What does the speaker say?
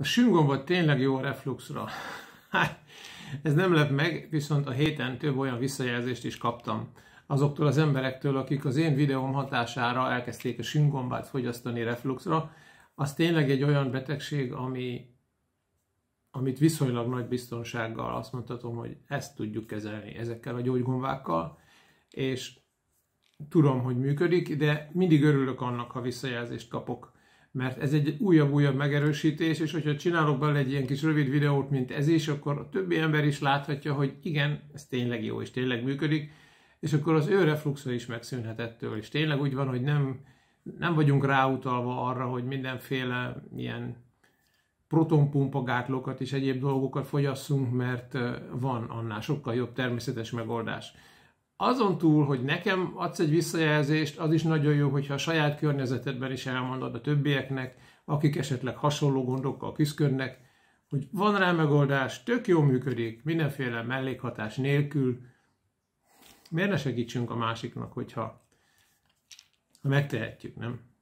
A süngombot tényleg jó a refluxra. Hát, ez nem lep meg, viszont a héten több olyan visszajelzést is kaptam azoktól az emberektől, akik az én videóm hatására elkezdték a süngombát fogyasztani refluxra. Az tényleg egy olyan betegség, ami, amit viszonylag nagy biztonsággal azt mondhatom, hogy ezt tudjuk kezelni ezekkel a gyógygombákkal, és tudom, hogy működik, de mindig örülök annak, ha visszajelzést kapok mert ez egy újabb-újabb megerősítés, és hogyha csinálok bele egy ilyen kis rövid videót, mint ez is, akkor a többi ember is láthatja, hogy igen, ez tényleg jó, és tényleg működik, és akkor az ő refluxa is megszűnhet ettől, és tényleg úgy van, hogy nem, nem vagyunk ráutalva arra, hogy mindenféle ilyen protonpumpagátlókat és egyéb dolgokat fogyasszunk, mert van annál sokkal jobb természetes megoldás azon túl, hogy nekem adsz egy visszajelzést, az is nagyon jó, hogyha a saját környezetedben is elmondod a többieknek, akik esetleg hasonló gondokkal küzdködnek, hogy van rá megoldás, tök jó működik, mindenféle mellékhatás nélkül. Miért ne segítsünk a másiknak, hogyha ha megtehetjük, nem?